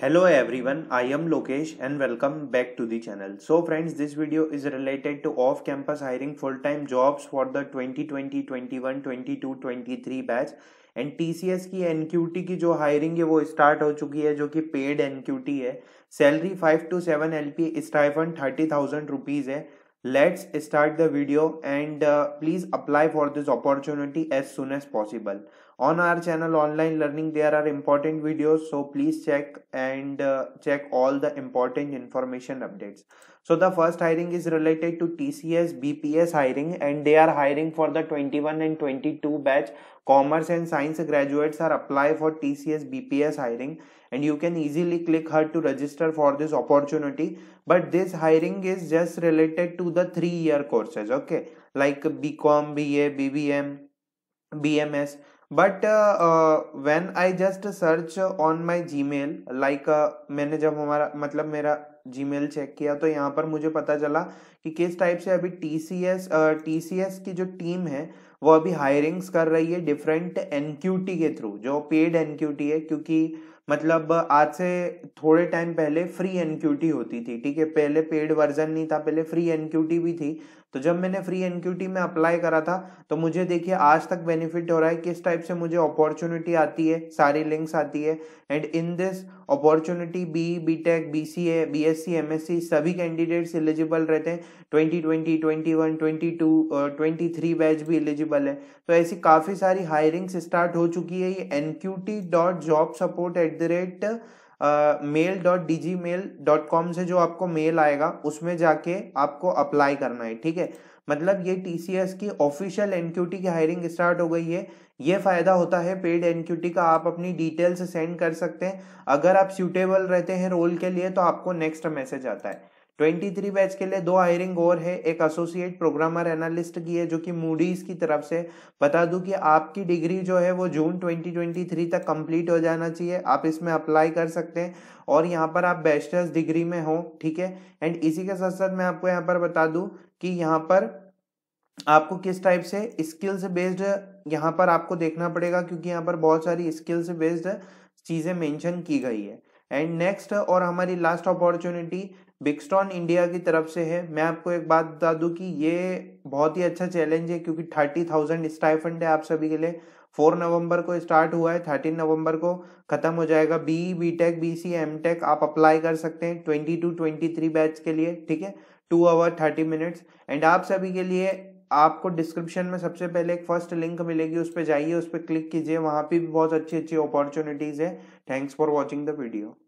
Hello everyone I am Lokesh and welcome back to the channel so friends this video is related to off campus hiring full time jobs for the 2020 21 22 23 batch and T की N की जो hiring है वो start हो चुकी है जो कि पेड एन है salary five to seven L P stipend thirty thousand rupees है let's start the video and uh, please apply for this opportunity as soon as possible on our channel online learning there are important videos so please check and uh, check all the important information updates so the first hiring is related to TCS BPS hiring and they are hiring for the 21 and 22 batch. Commerce and science graduates are apply for TCS BPS hiring and you can easily click here to register for this opportunity. But this hiring is just related to the three year courses. Okay. Like BCom, BA, BBM, BMS. But uh, uh, when I just search on my Gmail, like uh, मैंने जब हमारा मतलब मेरा Gmail check किया तो यहाँ पर मुझे पता चला कि किस टाइप से अभी T C S T C S की जो टीम है वो अभी हायरिंग्स कर रही है डिफरेंट एनक्यूटी के थ्रू जो पेड एनक्यूटी है क्योंकि मतलब आज से थोड़े टाइम पहले फ्री एनक्यूटी होती थी ठीक है पहले पेड वर्जन नहीं था पहले फ्री एनक्यूटी भी थी तो जब मैंने फ्री एनक्यूटी में अप्लाई करा था तो मुझे देखिए आज तक बेनिफिट हो रहा है किस टाइप से मुझे अपॉर्चुनिटी आती है सारी लिंक्स आती है and in this opportunity B B tech B C A B S BSc MSc e, e, सभी कैंडिडेट्स एलिजिबल रहते हैं twenty twenty twenty one twenty two और ट्वेंटी थ्री बैच भी एलिजिबल है तो ऐसी काफ़ी सारी हायरिंग्स स्टार्ट हो चुकी है ये N Q T dot job support at the rate mail dot D G mail dot com से जो आपको मेल आएगा उसमें जाके आपको अप्लाई करना है ठीक है मतलब ये टी सी एस की ऑफिशियल टी की हायरिंग स्टार्ट हो गई है ये फायदा होता है पेड टी का आप अपनी डिटेल्स सेंड कर सकते हैं अगर आप सूटेबल रहते हैं रोल के लिए तो आपको नेक्स्ट मैसेज आता है 23 बैच के लिए दो हायरिंग और है एक एसोसिएट प्रोग्रामर एनालिस्ट की है जो कि मूडीज की तरफ से बता दूं कि आपकी डिग्री जो है वो जून 2023 तक कंप्लीट हो जाना चाहिए आप इसमें अप्लाई कर सकते हैं और यहाँ पर आप बैचलर्स डिग्री में हो ठीक है एंड इसी के साथ साथ मैं आपको यहाँ पर बता दूँ कि यहाँ पर आपको किस टाइप से स्किल्स बेस्ड यहाँ पर आपको देखना पड़ेगा क्योंकि यहाँ पर बहुत सारी स्किल्स बेस्ड चीज़ें मेंशन की गई है एंड नेक्स्ट और हमारी लास्ट अपॉर्चुनिटी बिगस्टॉन इंडिया की तरफ से है मैं आपको एक बात बता दूं कि ये बहुत ही अच्छा चैलेंज है क्योंकि थर्टी थाउजेंड स्टाइफंड है आप सभी के लिए फोर नवंबर को स्टार्ट हुआ है थर्टीन नवंबर को खत्म हो जाएगा B B tech B C M tech आप अप्लाई कर सकते हैं twenty two twenty three batch के लिए ठीक है two hour thirty minutes and आप सभी के लिए आपको डिस्क्रिप्शन में सबसे पहले एक फर्स्ट लिंक मिलेगी उस पर जाइए उस पर क्लिक कीजिए वहाँ पर भी बहुत अच्छी अच्छी अपॉर्चुनिटीज़ है thanks for watching the video